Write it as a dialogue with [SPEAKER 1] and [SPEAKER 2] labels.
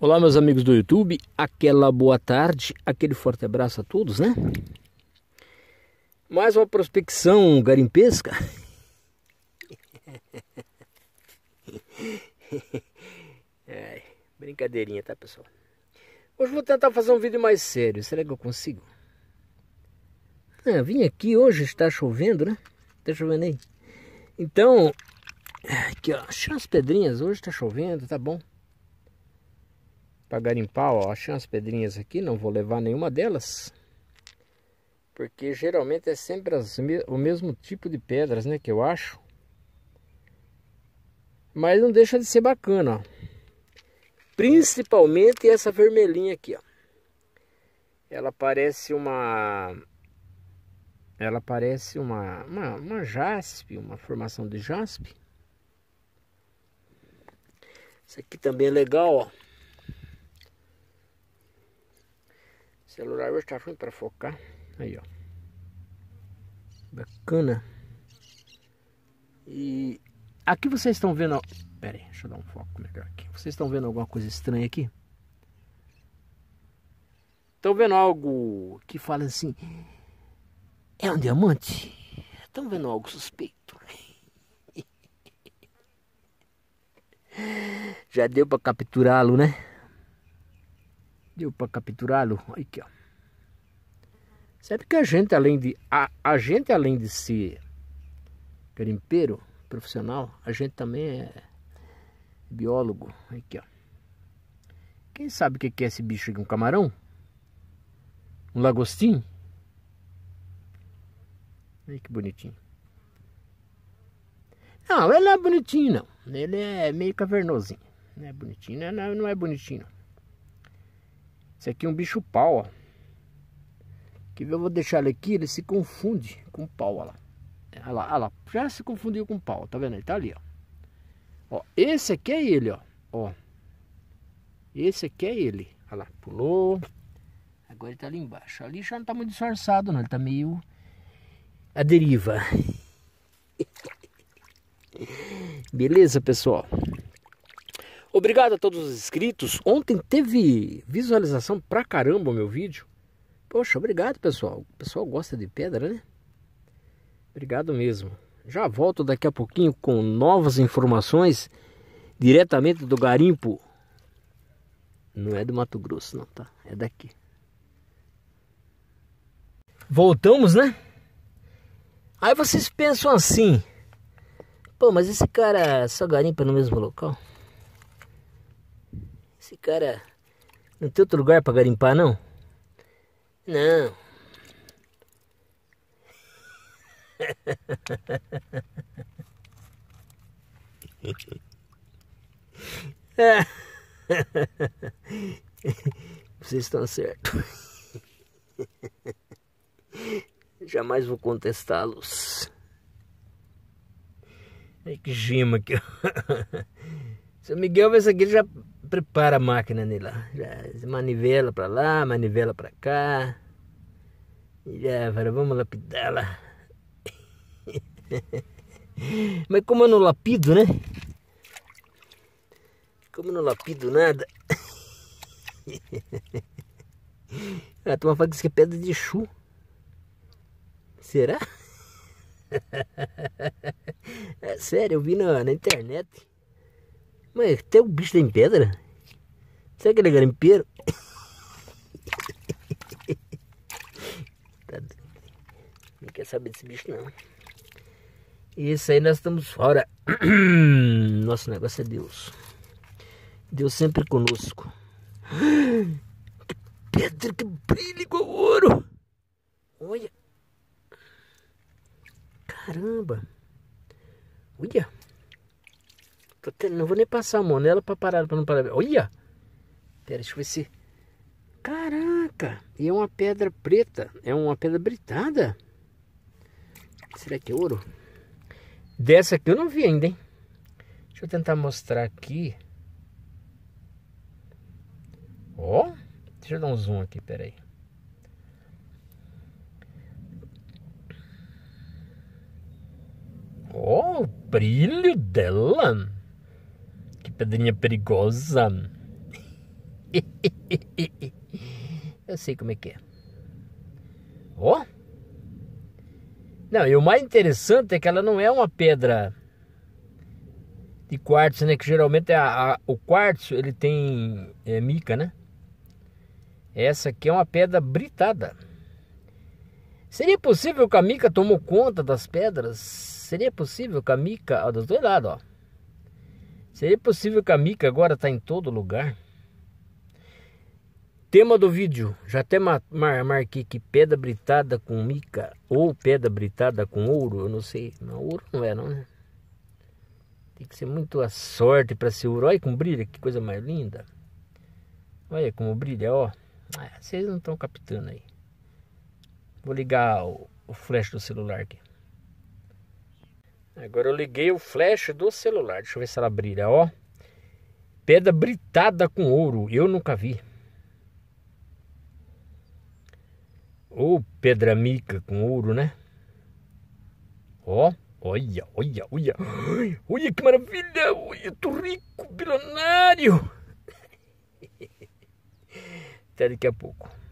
[SPEAKER 1] Olá, meus amigos do YouTube, aquela boa tarde, aquele forte abraço a todos, né? Mais uma prospecção garimpesca. É, brincadeirinha, tá, pessoal? Hoje vou tentar fazer um vídeo mais sério, será que eu consigo? Ah, vim aqui hoje, está chovendo, né? está chovendo aí. Então, aqui ó, as pedrinhas, hoje está chovendo, tá bom para garimpar, ó, achei umas pedrinhas aqui, não vou levar nenhuma delas, porque geralmente é sempre as, o mesmo tipo de pedras, né, que eu acho, mas não deixa de ser bacana, ó. principalmente essa vermelhinha aqui, ó. ela parece uma, ela parece uma, uma, uma jaspe, uma formação de jaspe, isso aqui também é legal, ó. celular hoje tá ruim para focar. Aí, ó. Bacana. E aqui vocês estão vendo... Pera aí, deixa eu dar um foco melhor aqui. Vocês estão vendo alguma coisa estranha aqui? Estão vendo algo que fala assim... É um diamante? Estão vendo algo suspeito? Já deu para capturá-lo, né? Deu para capturá-lo? Aqui, ó. Sabe que a gente, além de... A, a gente, além de ser garimpeiro profissional, a gente também é biólogo. Aqui, ó. Quem sabe o que é esse bicho aqui? Um camarão? Um lagostim? Olha que bonitinho. Não, ele não é bonitinho, não. Ele é meio cavernosinho. Não é bonitinho, não é, não é bonitinho, não. Esse aqui é um bicho pau, ó. Que eu vou deixar ele aqui, ele se confunde com pau, ó lá. Olha lá, olha lá, já se confundiu com pau, tá vendo? Ele tá ali, ó. Ó, esse aqui é ele, ó. Ó. Esse aqui é ele. Olha lá, pulou. Agora ele tá ali embaixo. Ali já não tá muito disfarçado, não. Ele tá meio... A deriva. Beleza, pessoal? Obrigado a todos os inscritos. Ontem teve visualização pra caramba o meu vídeo. Poxa, obrigado pessoal. O pessoal gosta de pedra, né? Obrigado mesmo. Já volto daqui a pouquinho com novas informações diretamente do garimpo. Não é do Mato Grosso, não, tá? É daqui. Voltamos, né? Aí vocês pensam assim: pô, mas esse cara só garimpa no mesmo local? Esse cara não tem outro lugar para garimpar, não? Não. Vocês estão certos. Jamais vou contestá-los. Ai, que gema aqui. Seu Miguel, esse aqui já prepara a máquina nela. Já manivela para lá, manivela para cá. Já fala, vamos lapidá-la. Mas como eu não lapido, né? Como eu não lapido nada. Ah, a turma fala que isso é pedra de chu. Será? É sério, eu vi na, na internet. Mas até o bicho em pedra? Será que ele é garimpeiro? Tá não quer saber desse bicho não. Isso aí nós estamos fora. Nosso negócio é Deus. Deus sempre conosco. Que pedra que brilha igual ouro. Olha. Caramba. Olha. Tô até, não vou nem passar a mão nela para parar, para não parar. Olha! Pera, deixa eu ver se. Caraca! E é uma pedra preta, é uma pedra britada. Será que é ouro? Dessa aqui eu não vi ainda, hein? Deixa eu tentar mostrar aqui. Ó, deixa eu dar um zoom aqui, peraí. Ó, o brilho dela pedrinha perigosa. Eu sei como é que é. Ó. Oh. Não, e o mais interessante é que ela não é uma pedra de quartzo, né? Que geralmente é a, a, o quartzo ele tem é, mica, né? Essa aqui é uma pedra britada. Seria possível que a mica tomou conta das pedras? Seria possível que a mica, ó, dos dois lados, ó. Seria possível que a Mica agora está em todo lugar? Tema do vídeo, já até mar marquei que pedra britada com mica ou pedra britada com ouro, eu não sei, não, ouro não é não, né? Tem que ser muito a sorte para ser ouro, olha como brilha, que coisa mais linda. Olha como brilha, ó, ah, vocês não estão captando aí. Vou ligar o, o flash do celular aqui. Agora eu liguei o flash do celular. Deixa eu ver se ela brilha, ó. Pedra britada com ouro. Eu nunca vi. Ou pedra mica com ouro, né? Ó, olha, olha, olha. Olha que maravilha. Olha, eu tô rico, bilionário. Até daqui a pouco.